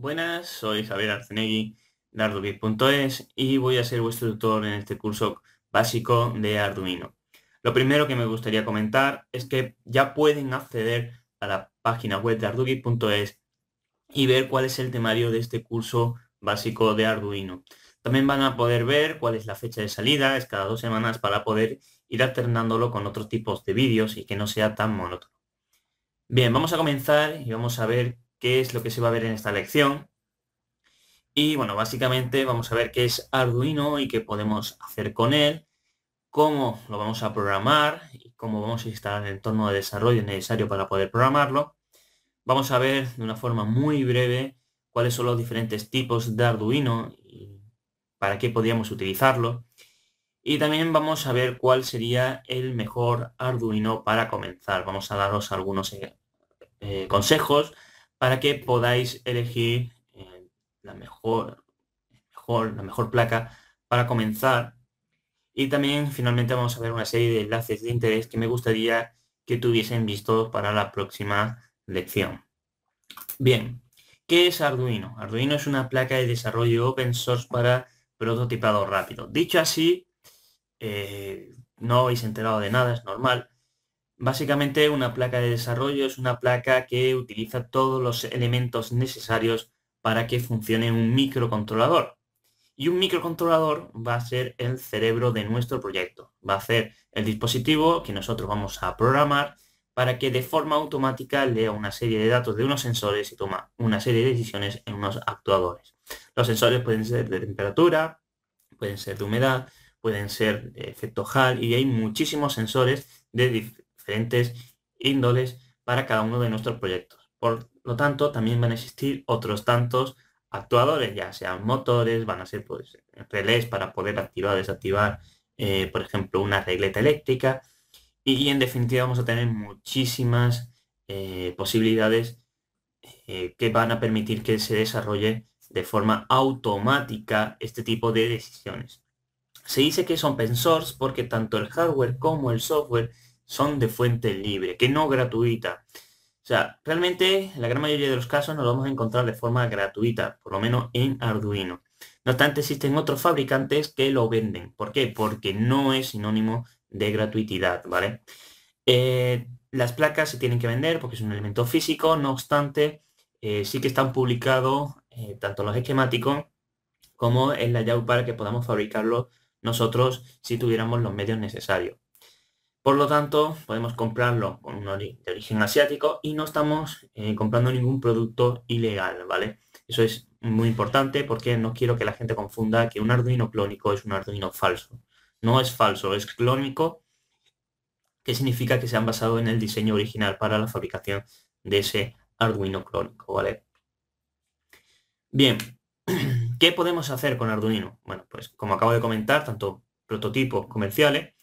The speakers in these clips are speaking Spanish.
Buenas, soy Javier Arcenegui de arduino.es y voy a ser vuestro tutor en este curso básico de Arduino. Lo primero que me gustaría comentar es que ya pueden acceder a la página web de arduino.es y ver cuál es el temario de este curso básico de Arduino. También van a poder ver cuál es la fecha de salida, es cada dos semanas para poder ir alternándolo con otros tipos de vídeos y que no sea tan monótono. Bien, vamos a comenzar y vamos a ver qué es lo que se va a ver en esta lección. Y bueno, básicamente vamos a ver qué es Arduino y qué podemos hacer con él, cómo lo vamos a programar y cómo vamos a instalar el entorno de desarrollo necesario para poder programarlo. Vamos a ver de una forma muy breve cuáles son los diferentes tipos de Arduino y para qué podríamos utilizarlo. Y también vamos a ver cuál sería el mejor Arduino para comenzar. Vamos a daros algunos eh, eh, consejos para que podáis elegir eh, la, mejor, la mejor placa para comenzar. Y también finalmente vamos a ver una serie de enlaces de interés que me gustaría que tuviesen visto para la próxima lección. Bien, ¿qué es Arduino? Arduino es una placa de desarrollo open source para prototipado rápido. Dicho así, eh, no habéis enterado de nada, es normal, Básicamente una placa de desarrollo es una placa que utiliza todos los elementos necesarios para que funcione un microcontrolador. Y un microcontrolador va a ser el cerebro de nuestro proyecto. Va a ser el dispositivo que nosotros vamos a programar para que de forma automática lea una serie de datos de unos sensores y toma una serie de decisiones en unos actuadores. Los sensores pueden ser de temperatura, pueden ser de humedad, pueden ser de efecto Hall y hay muchísimos sensores de diferentes índoles para cada uno de nuestros proyectos. Por lo tanto, también van a existir otros tantos actuadores, ya sean motores, van a ser pues, relés para poder activar desactivar, eh, por ejemplo, una regleta eléctrica. Y, en definitiva vamos a tener muchísimas eh, posibilidades eh, que van a permitir que se desarrolle de forma automática este tipo de decisiones. Se dice que son open porque tanto el hardware como el software son de fuente libre, que no gratuita. O sea, realmente la gran mayoría de los casos nos lo vamos a encontrar de forma gratuita, por lo menos en Arduino. No obstante, existen otros fabricantes que lo venden. ¿Por qué? Porque no es sinónimo de gratuitidad, ¿vale? Eh, las placas se tienen que vender porque es un elemento físico, no obstante, eh, sí que están publicados eh, tanto los esquemáticos como el layout para que podamos fabricarlo nosotros si tuviéramos los medios necesarios. Por lo tanto, podemos comprarlo con un de origen asiático y no estamos eh, comprando ningún producto ilegal, ¿vale? Eso es muy importante porque no quiero que la gente confunda que un Arduino clónico es un Arduino falso. No es falso, es clónico, que significa que se han basado en el diseño original para la fabricación de ese Arduino clónico, ¿vale? Bien, ¿qué podemos hacer con Arduino? Bueno, pues como acabo de comentar, tanto prototipos comerciales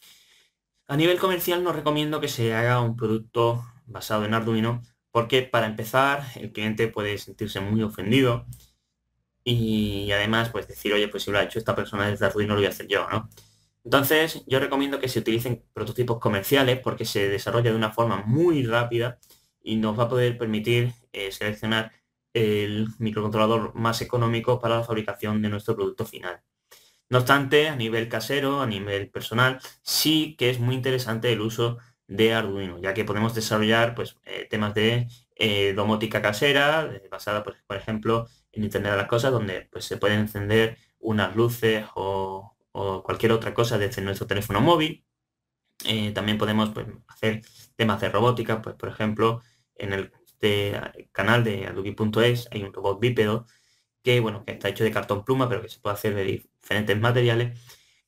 a nivel comercial no recomiendo que se haga un producto basado en Arduino porque para empezar el cliente puede sentirse muy ofendido y además pues decir, oye, pues si lo ha hecho esta persona desde Arduino lo voy a hacer yo, ¿no? Entonces yo recomiendo que se utilicen prototipos comerciales porque se desarrolla de una forma muy rápida y nos va a poder permitir eh, seleccionar el microcontrolador más económico para la fabricación de nuestro producto final. No obstante, a nivel casero, a nivel personal, sí que es muy interesante el uso de Arduino, ya que podemos desarrollar pues, eh, temas de eh, domótica casera, eh, basada, pues, por ejemplo, en Internet de las Cosas, donde pues, se pueden encender unas luces o, cualquier otra cosa desde nuestro teléfono móvil. también podemos pues, hacer temas de robótica, pues, por ejemplo, en el canal de aduki.es hay un robot bípedo que bueno, que está hecho de cartón pluma, pero que se puede hacer de diferentes materiales,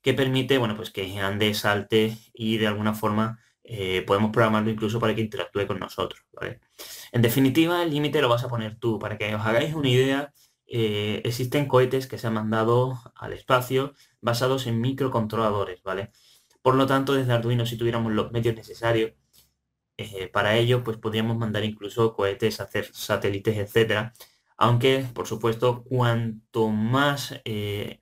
que permite, bueno, pues que ande, salte y de alguna forma eh, podemos programarlo incluso para que interactúe con nosotros. En definitiva, el límite lo vas a poner tú. Para que os hagáis una idea, eh, existen cohetes que se han mandado al espacio basados en microcontroladores, ¿vale? Por lo tanto, desde Arduino, si tuviéramos los medios necesarios eh, para ello, pues podríamos mandar incluso cohetes, hacer satélites, etc., aunque, por supuesto, cuanto más eh,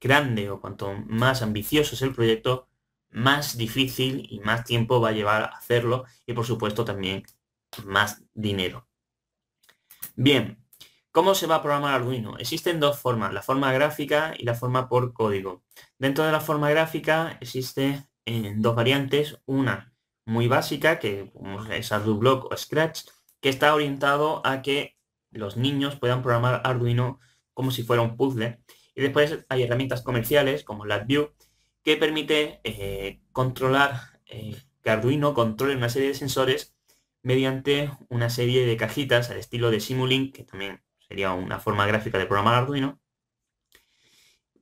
grande o cuanto más ambicioso es el proyecto, más difícil y más tiempo va a llevar hacerlo y, por supuesto, también más dinero. Bien, ¿Cómo se va a programar Arduino? Existen dos formas, la forma gráfica y la forma por código. Dentro de la forma gráfica existen eh, dos variantes, una muy básica, que es Arduino Block o Scratch, que está orientado a que los niños puedan programar Arduino como si fuera un puzzle. Y después hay herramientas comerciales como LabVIEW que permite eh, controlar, eh, que Arduino controle una serie de sensores mediante una serie de cajitas al estilo de Simulink, que también sería una forma gráfica de programar Arduino.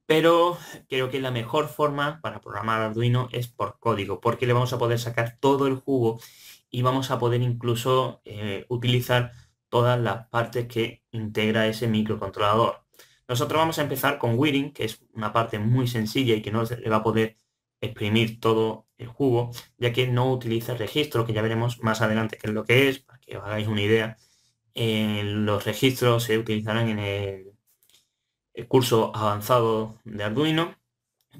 Pero creo que la mejor forma para programar Arduino es por código, porque le vamos a poder sacar todo el jugo y vamos a poder incluso eh, utilizar todas las partes que integra ese microcontrolador. Nosotros vamos a empezar con Wiring, que es una parte muy sencilla y que no le va a poder exprimir todo el jugo, ya que no utiliza registro, que ya veremos más adelante qué es lo que es, para que os hagáis una idea. Eh, los registros se utilizarán en el, curso avanzado de Arduino,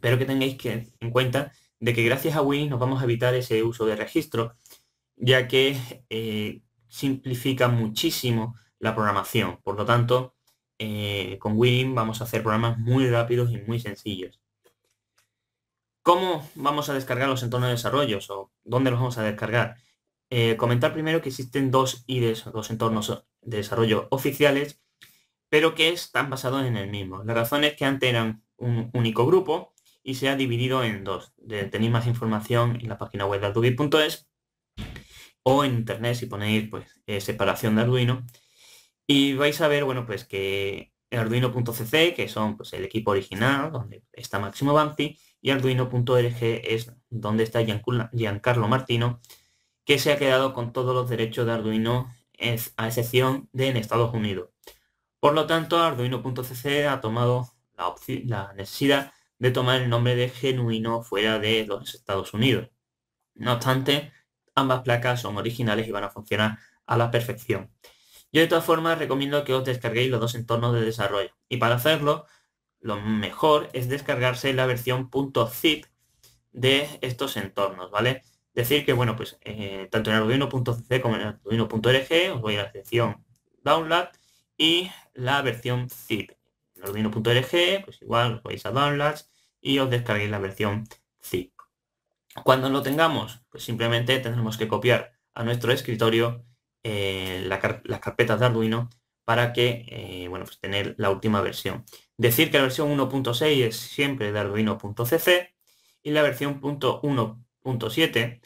pero que tengáis que, en cuenta de que gracias a Wiring nos vamos a evitar ese uso de registro, ya que eh, simplifica muchísimo la programación. Por lo tanto, eh, con Win vamos a hacer programas muy rápidos y muy sencillos. ¿Cómo vamos a descargar los entornos de desarrollo? o dónde los vamos a descargar? Eh, comentar primero que existen dos IDEs, dos entornos de desarrollo oficiales, pero que están basados en el mismo. La razón es que antes eran un único grupo y se ha dividido en dos. Tenéis más información en la página web de adobe.es, o en internet si ponéis pues eh, separación de Arduino y vais a ver bueno pues que arduino.cc que son pues el equipo original donde está Máximo Banzi y arduino.org e es donde está Giancarlo Martino que se ha quedado con todos los derechos de Arduino a excepción de en Estados Unidos. Por lo tanto, arduino.cc ha tomado la, la necesidad de tomar el nombre de genuino fuera de los Estados Unidos. No obstante, ambas placas son originales y van a funcionar a la perfección. Yo de todas formas recomiendo que os descarguéis los dos entornos de desarrollo y para hacerlo lo mejor es descargarse la versión .zip de estos entornos, ¿vale? Decir que, bueno, pues eh, tanto en Arduino.c como en arduino.org os voy a la sección download y la versión zip. En arduino.org, pues igual os vais a downloads y os descarguéis la versión zip. Cuando lo tengamos, pues simplemente tendremos que copiar a nuestro escritorio eh, las carpetas de Arduino para que, eh, bueno, pues tener la última versión. Decir que la versión 1.6 es siempre de arduino.cc y la versión 1.7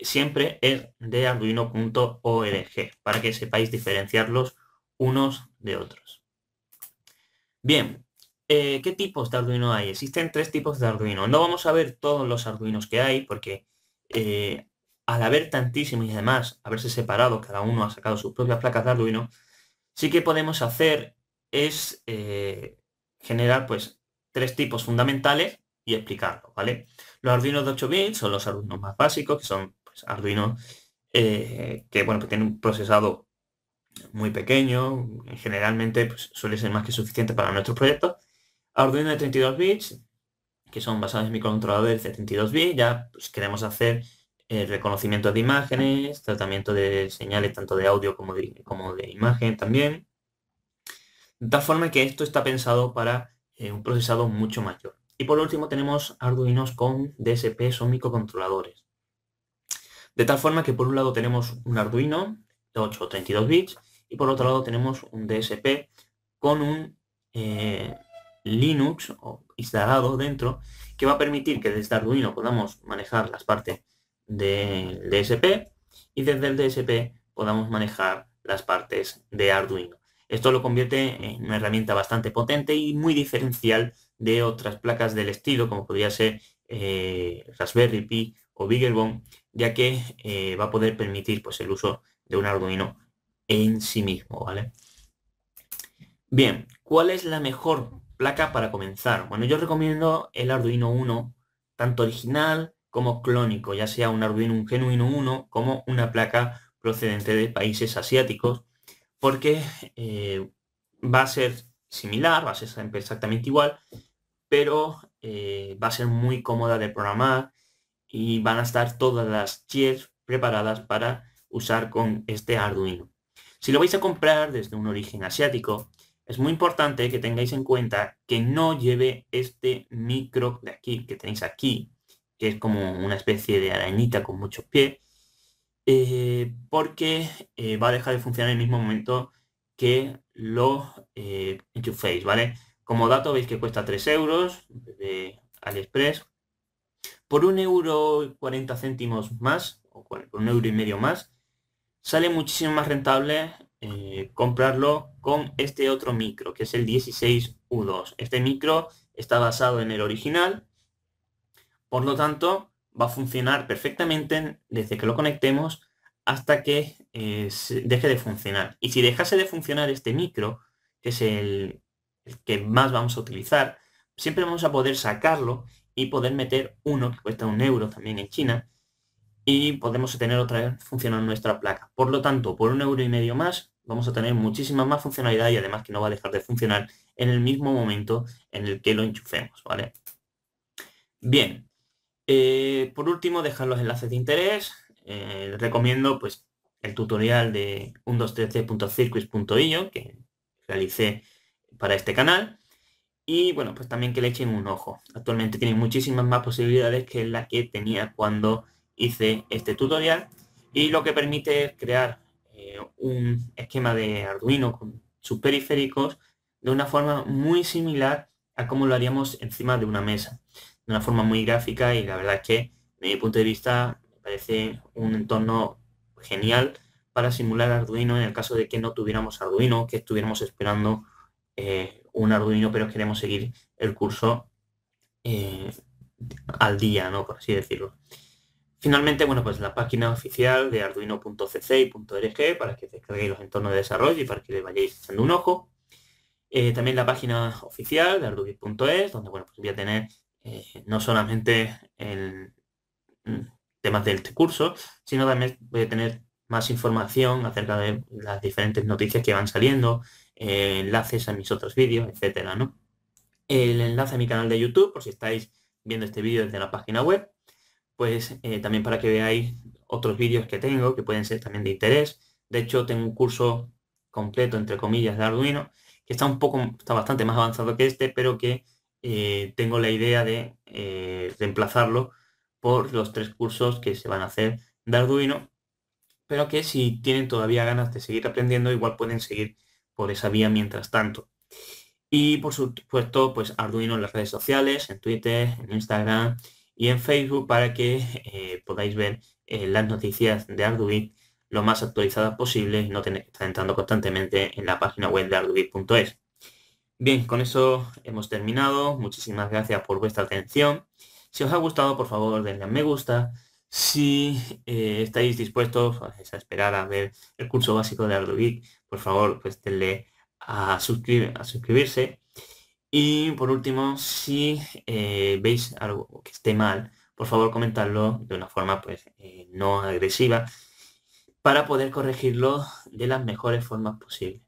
siempre es de arduino.org, para que sepáis diferenciarlos unos de otros. Bien, eh, ¿qué tipos de Arduino hay? Existen tres tipos de Arduino. No vamos a ver todos los Arduinos que hay porque eh, al haber tantísimos y además haberse separado, cada uno ha sacado sus propias placas de Arduino, sí que podemos hacer es eh, generar pues tres tipos fundamentales y explicarlo, ¿vale? Los Arduinos de 8 bits son los Arduinos más básicos, que son pues, Arduino que bueno, tienen un procesado muy pequeño, generalmente pues, suele ser más que suficiente para nuestros proyectos, Arduino de 32 bits, que son basados en microcontroladores de 32 bits, ya pues, queremos hacer reconocimientos eh, reconocimiento de imágenes, tratamiento de señales tanto de audio como de, imagen también. De tal forma que esto está pensado para eh, un procesado mucho mayor. Y por último tenemos Arduinos con DSP, son microcontroladores. De tal forma que por un lado tenemos un Arduino de 8 o 32 bits y por otro lado tenemos un DSP con un eh, Linux o instalado dentro que va a permitir que desde Arduino podamos manejar las partes del DSP y desde el DSP podamos manejar las partes de Arduino. Esto lo convierte en una herramienta bastante potente y muy diferencial de otras placas del estilo, como podría ser eh, Raspberry Pi o BeagleBone, ya que eh, va a poder permitir pues, el uso de un Arduino en sí mismo, ¿vale? Bien, ¿cuál es la mejor placa para comenzar. Bueno, yo recomiendo el Arduino 1, tanto original como clónico, ya sea un Arduino genuino 1 como una placa procedente de países asiáticos, porque eh, va a ser similar, va a ser exactamente igual, pero eh, va a ser muy cómoda de programar y van a estar todas las chips preparadas para usar con este Arduino. Si lo vais a comprar desde un origen asiático, es muy importante que tengáis en cuenta que no lleve este micro de aquí, que tenéis aquí, que es como una especie de arañita con muchos pies, eh, porque eh, va a dejar de funcionar en el mismo momento que lo eh, ¿vale? Como dato veis que cuesta 3 euros de Aliexpress. Por un euro 40 céntimos más, o por un euro y medio más, sale muchísimo más rentable eh, comprarlo con este otro micro, que es el 16U2. Este micro está basado en el original, por lo tanto va a funcionar perfectamente desde que lo conectemos hasta que eh, deje de funcionar. Y si dejase de funcionar este micro, que es el que más vamos a utilizar, siempre vamos a poder sacarlo y poder meter uno que cuesta un euro también en China y podemos tener otra vez funcionando nuestra placa. Por lo tanto, por un euro y medio más vamos a tener muchísima más funcionalidad y además que no va a dejar de funcionar en el mismo momento en el que lo enchufemos, ¿vale? Bien, eh, por último dejar los enlaces de interés. Eh, recomiendo pues el tutorial de 123.circuits.io que realicé para este canal. Y bueno, pues también que le echen un ojo. Actualmente tiene muchísimas más posibilidades que la que tenía cuando hice este tutorial y lo que permite es crear eh, un esquema de Arduino con sus periféricos de una forma muy similar a como lo haríamos encima de una mesa, de una forma muy gráfica y la verdad es que desde mi punto de vista me parece un entorno genial para simular Arduino en el caso de que no tuviéramos Arduino, que estuviéramos esperando eh, un Arduino pero queremos seguir el curso eh, al día, ¿no? Por así decirlo. Finalmente, bueno, pues la página oficial de arduino.cc y e para que descarguéis los entornos de desarrollo y para que le vayáis echando un ojo. Eh, también la página oficial de arduino.es, donde pues voy a tener eh, no solamente el mm, temas de este curso, sino también voy a tener más información acerca de las diferentes noticias que van saliendo, eh, enlaces a mis otros vídeos, etcétera, ¿no? El enlace a mi canal de YouTube, por si estáis viendo este vídeo desde la página web, pues eh, también para que veáis otros vídeos que tengo que pueden ser también de interés. De hecho, tengo un curso completo, entre comillas, de Arduino, que está un poco, está bastante más avanzado que este, pero que eh, tengo la idea de eh, reemplazarlo por los tres cursos que se van a hacer de Arduino, pero que si tienen todavía ganas de seguir aprendiendo, igual pueden seguir por esa vía mientras tanto. Y por supuesto, pues Arduino en las redes sociales, en Twitter, en Instagram, y en Facebook para que eh, podáis ver eh, las noticias de Arduino lo más actualizadas posible no tener que estar entrando constantemente en la página web de arduino.es. Bien, con eso hemos terminado. Muchísimas gracias por vuestra atención. Si os ha gustado, por favor, denle a me gusta. Si eh, estáis dispuestos a esperar a ver el curso básico de Arduino, por favor, pues denle a suscribirse y por último, si eh, veis algo que esté mal, por favor comentarlo de una forma pues eh, no agresiva para poder corregirlo de las mejores formas posibles.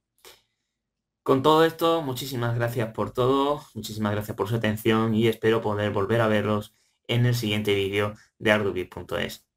Con todo esto, muchísimas gracias por todo, muchísimas gracias por su atención y espero poder volver a verlos en el siguiente vídeo de Ardubit.es.